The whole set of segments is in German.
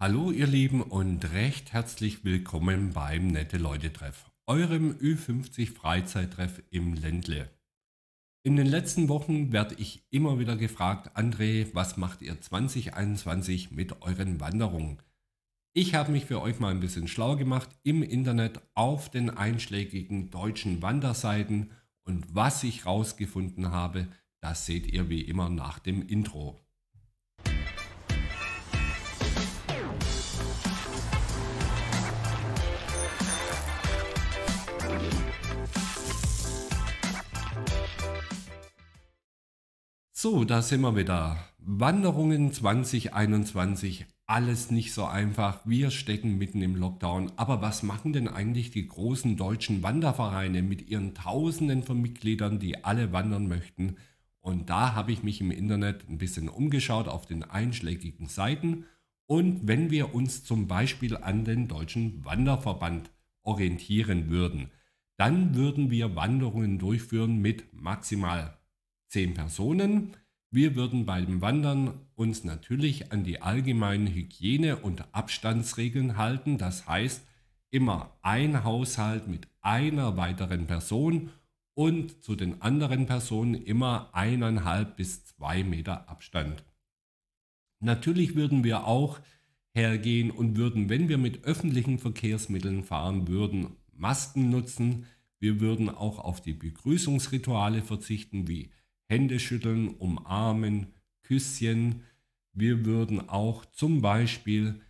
Hallo ihr Lieben und recht herzlich willkommen beim Nette Leute Treff, eurem Ü50 Freizeittreff im Ländle. In den letzten Wochen werde ich immer wieder gefragt, André, was macht ihr 2021 mit euren Wanderungen? Ich habe mich für euch mal ein bisschen schlau gemacht im Internet auf den einschlägigen deutschen Wanderseiten und was ich rausgefunden habe, das seht ihr wie immer nach dem Intro. So, da sind wir wieder. Wanderungen 2021, alles nicht so einfach. Wir stecken mitten im Lockdown. Aber was machen denn eigentlich die großen deutschen Wandervereine mit ihren Tausenden von Mitgliedern, die alle wandern möchten? Und da habe ich mich im Internet ein bisschen umgeschaut auf den einschlägigen Seiten. Und wenn wir uns zum Beispiel an den Deutschen Wanderverband orientieren würden, dann würden wir Wanderungen durchführen mit maximal zehn Personen. Wir würden beim Wandern uns natürlich an die allgemeinen Hygiene- und Abstandsregeln halten. Das heißt, immer ein Haushalt mit einer weiteren Person und zu den anderen Personen immer eineinhalb bis zwei Meter Abstand. Natürlich würden wir auch hergehen und würden, wenn wir mit öffentlichen Verkehrsmitteln fahren würden, Masken nutzen. Wir würden auch auf die Begrüßungsrituale verzichten, wie Hände schütteln, umarmen, Küsschen. Wir würden auch zum Beispiel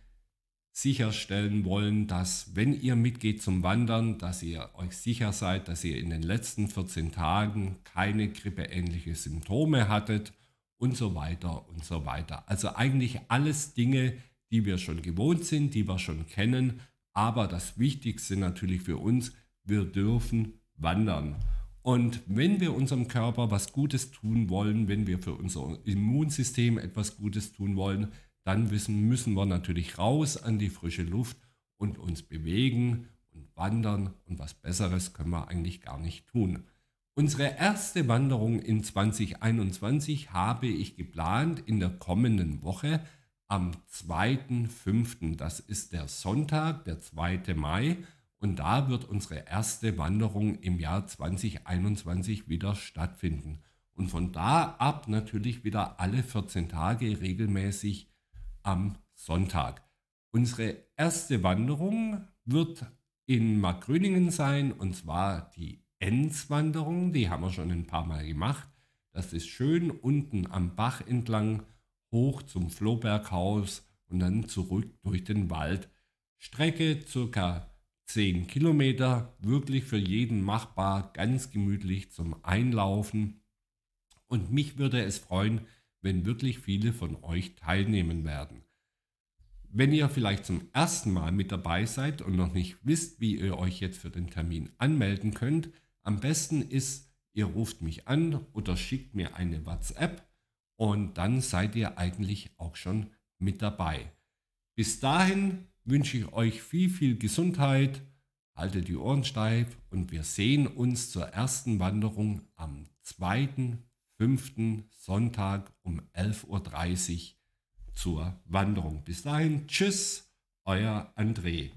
sicherstellen wollen, dass wenn ihr mitgeht zum Wandern, dass ihr euch sicher seid, dass ihr in den letzten 14 Tagen keine grippeähnliche Symptome hattet und so weiter und so weiter. Also eigentlich alles Dinge, die wir schon gewohnt sind, die wir schon kennen. Aber das Wichtigste natürlich für uns, wir dürfen wandern. Und wenn wir unserem Körper was Gutes tun wollen, wenn wir für unser Immunsystem etwas Gutes tun wollen, dann wissen, müssen wir natürlich raus an die frische Luft und uns bewegen und wandern. Und was Besseres können wir eigentlich gar nicht tun. Unsere erste Wanderung in 2021 habe ich geplant in der kommenden Woche am 2.5. Das ist der Sonntag, der 2. Mai. Und da wird unsere erste Wanderung im Jahr 2021 wieder stattfinden. Und von da ab natürlich wieder alle 14 Tage regelmäßig am Sonntag. Unsere erste Wanderung wird in Markgrüningen sein, und zwar die Enz-Wanderung. Die haben wir schon ein paar Mal gemacht. Das ist schön unten am Bach entlang, hoch zum Flohberghaus und dann zurück durch den Wald. Strecke circa 10 Kilometer, wirklich für jeden machbar, ganz gemütlich zum Einlaufen. Und mich würde es freuen, wenn wirklich viele von euch teilnehmen werden. Wenn ihr vielleicht zum ersten Mal mit dabei seid und noch nicht wisst, wie ihr euch jetzt für den Termin anmelden könnt, am besten ist, ihr ruft mich an oder schickt mir eine WhatsApp und dann seid ihr eigentlich auch schon mit dabei. Bis dahin wünsche ich euch viel, viel Gesundheit, haltet die Ohren steif und wir sehen uns zur ersten Wanderung am 2.5. Sonntag um 11.30 Uhr zur Wanderung. Bis dahin, tschüss, euer André.